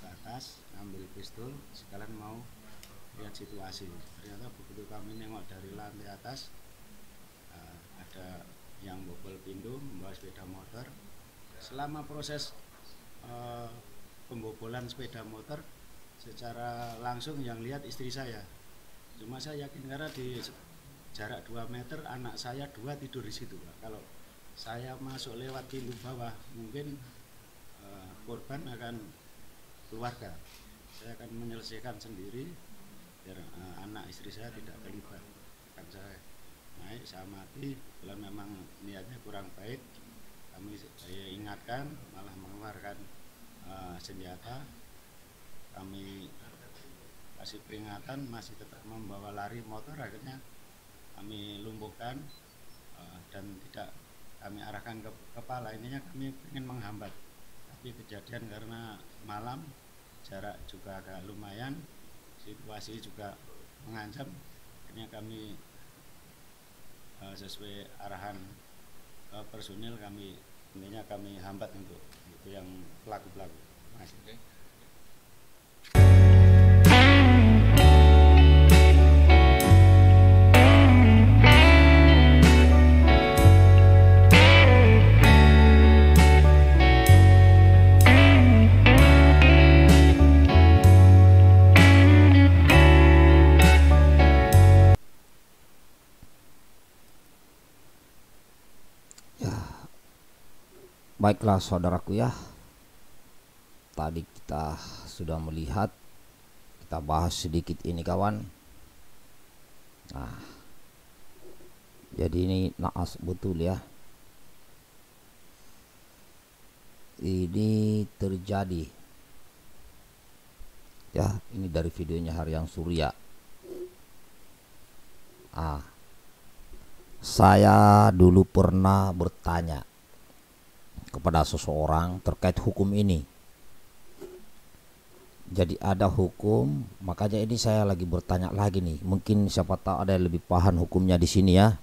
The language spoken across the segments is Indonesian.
ke atas ambil pistol sekalian mau lihat situasi ternyata begitu kami nengok dari lantai atas uh, ada yang bobol pintu membawa sepeda motor selama proses uh, pembobolan sepeda motor secara langsung yang lihat istri saya cuma saya yakin karena di jarak 2 meter anak saya dua tidur di situ Pak. kalau saya masuk lewat pintu bawah mungkin uh, korban akan keluarga saya akan menyelesaikan sendiri biar uh, anak istri saya tidak terlibat akan saya naik saya mati kalau memang niatnya kurang baik kami saya ingatkan malah mengeluarkan uh, senjata kami kasih peringatan masih tetap membawa lari motor akhirnya kami lumpuhkan uh, dan tidak kami arahkan ke kepala ininya kami ingin menghambat tapi kejadian karena malam jarak juga agak lumayan situasi juga mengancam akhirnya kami eh, sesuai arahan eh, personil kami intinya kami hambat untuk itu yang pelaku-pelaku. masih Baiklah saudaraku ya Tadi kita sudah melihat Kita bahas sedikit ini kawan Nah Jadi ini naas betul ya Ini terjadi Ya ini dari videonya Haryang Surya Ah Saya dulu pernah bertanya kepada seseorang terkait hukum ini. Jadi ada hukum, makanya ini saya lagi bertanya lagi nih. Mungkin siapa tahu ada yang lebih paham hukumnya di sini ya.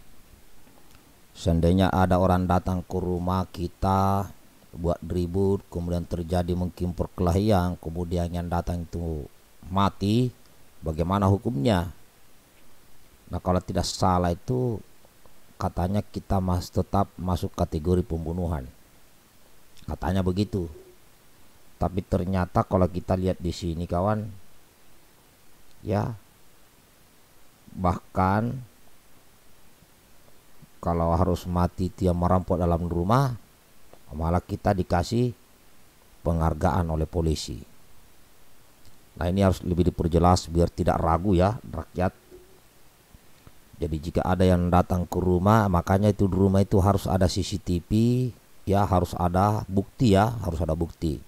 Seandainya ada orang datang ke rumah kita buat ribut, kemudian terjadi mungkin perkelahian, kemudian yang datang itu mati, bagaimana hukumnya? Nah, kalau tidak salah itu katanya kita masih tetap masuk kategori pembunuhan Katanya begitu. Tapi ternyata kalau kita lihat di sini kawan ya bahkan kalau harus mati dia merampok dalam rumah malah kita dikasih penghargaan oleh polisi. Nah ini harus lebih diperjelas biar tidak ragu ya rakyat. Jadi jika ada yang datang ke rumah makanya itu di rumah itu harus ada CCTV ya harus ada bukti ya harus ada bukti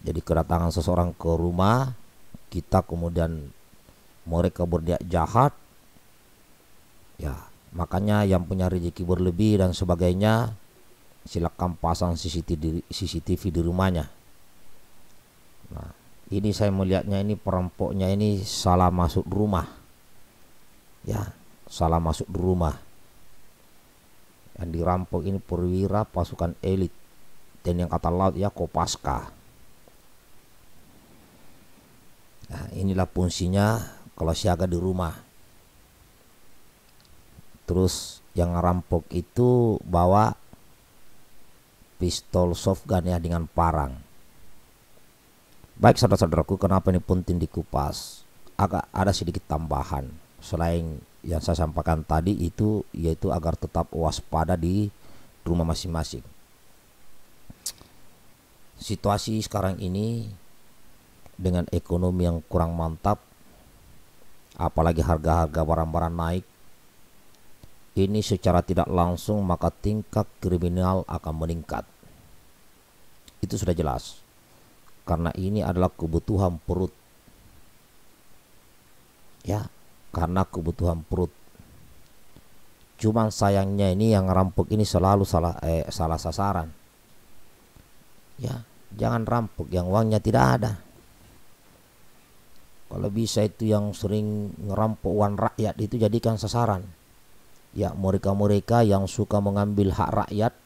jadi kedatangan seseorang ke rumah kita kemudian mereka berdiak jahat ya makanya yang punya rezeki berlebih dan sebagainya silakan pasang CCTV, CCTV di rumahnya nah ini saya melihatnya ini perampoknya ini salah masuk rumah ya salah masuk rumah yang dirampok ini perwira pasukan elit dan yang kata laut ya Kopaska nah inilah fungsinya kalau siaga di rumah terus yang rampok itu bawa pistol softgun ya dengan parang baik saudara-saudaraku kenapa ini penting dikupas agak ada sedikit tambahan selain yang saya sampaikan tadi itu yaitu agar tetap waspada di rumah masing-masing. Situasi sekarang ini dengan ekonomi yang kurang mantap apalagi harga-harga barang-barang naik ini secara tidak langsung maka tingkat kriminal akan meningkat itu sudah jelas karena ini adalah kebutuhan perut ya karena kebutuhan perut. Cuman sayangnya ini yang rampok ini selalu salah eh, salah sasaran. Ya, jangan rampok yang uangnya tidak ada. Kalau bisa itu yang sering ngerampok uang rakyat itu jadikan sasaran. Ya, mereka-mereka yang suka mengambil hak rakyat,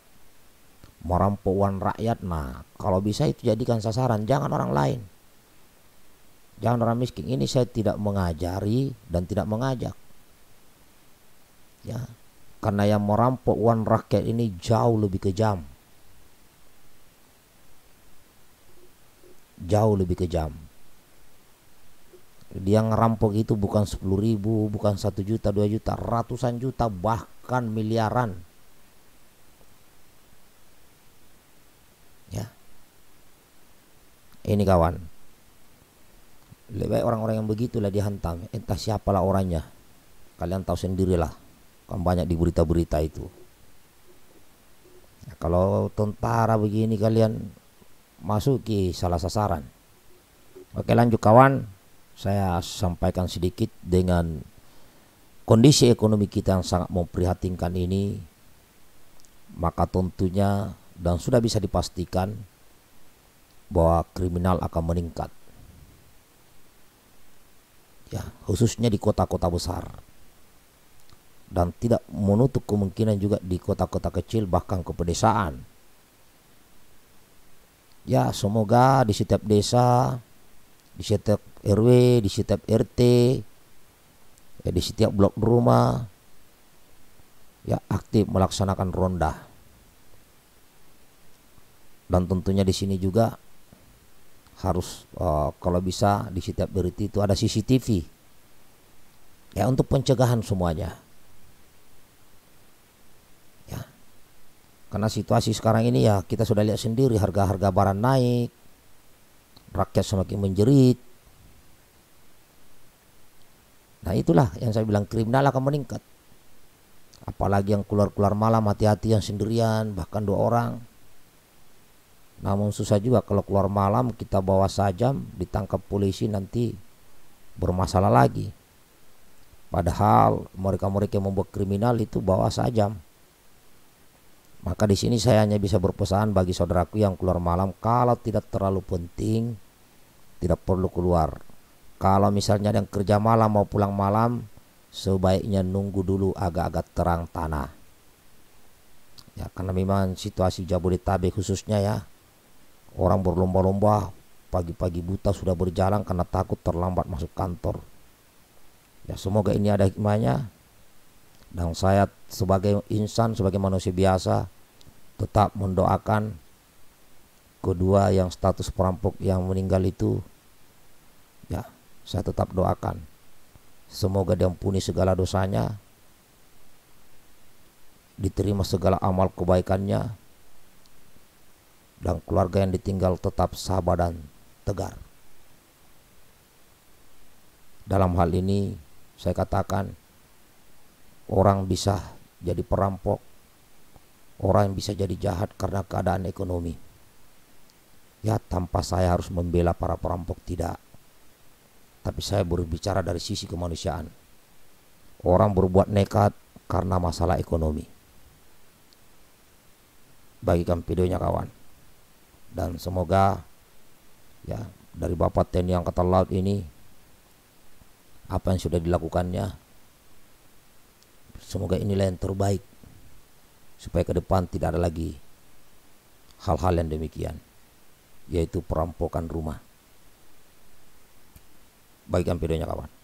merampok uang rakyat. Nah, kalau bisa itu jadikan sasaran, jangan orang lain. Jangan orang miskin. Ini saya tidak mengajari dan tidak mengajak. Ya. Karena yang merampok uang rakyat ini jauh lebih kejam. Jauh lebih kejam. Dia ngerampok itu bukan 10 ribu, bukan 1 juta, 2 juta, ratusan juta, bahkan miliaran. Ya. Ini kawan lebih baik orang-orang yang begitulah dihantam entah siapalah orangnya kalian tahu sendirilah kan banyak di berita-berita itu nah, kalau tentara begini kalian masuki salah sasaran oke lanjut kawan saya sampaikan sedikit dengan kondisi ekonomi kita yang sangat memprihatinkan ini maka tentunya dan sudah bisa dipastikan bahwa kriminal akan meningkat ya khususnya di kota-kota besar dan tidak menutup kemungkinan juga di kota-kota kecil bahkan ke pedesaan. Ya, semoga di setiap desa, di setiap RW, di setiap RT, ya, di setiap blok rumah ya aktif melaksanakan ronda. Dan tentunya di sini juga harus uh, kalau bisa di setiap berita itu ada CCTV ya untuk pencegahan semuanya ya karena situasi sekarang ini ya kita sudah lihat sendiri harga-harga barang naik rakyat semakin menjerit nah itulah yang saya bilang kriminal akan meningkat apalagi yang keluar-keluar malam hati-hati yang sendirian bahkan dua orang namun susah juga kalau keluar malam kita bawa sajam ditangkap polisi nanti bermasalah lagi. Padahal mereka-mereka yang membuat kriminal itu bawa sajam. Maka di sini saya hanya bisa berpesan bagi saudaraku yang keluar malam kalau tidak terlalu penting tidak perlu keluar. Kalau misalnya yang kerja malam mau pulang malam sebaiknya nunggu dulu agak-agak terang tanah. Ya karena memang situasi Jabodetabek khususnya ya Orang berlomba-lomba pagi-pagi buta sudah berjalan karena takut terlambat masuk kantor. Ya semoga ini ada hikmahnya. Dan saya sebagai insan, sebagai manusia biasa tetap mendoakan kedua yang status perampok yang meninggal itu. Ya, saya tetap doakan. Semoga diampuni segala dosanya. Diterima segala amal kebaikannya dan keluarga yang ditinggal tetap sabar dan tegar. Dalam hal ini, saya katakan, orang bisa jadi perampok, orang bisa jadi jahat karena keadaan ekonomi. Ya, tanpa saya harus membela para perampok, tidak. Tapi saya berbicara dari sisi kemanusiaan. Orang berbuat nekat karena masalah ekonomi. Bagikan videonya kawan dan semoga ya dari Bapak TNI Angkatan Laut ini apa yang sudah dilakukannya semoga inilah yang terbaik supaya ke depan tidak ada lagi hal-hal yang demikian yaitu perampokan rumah baik videonya kawan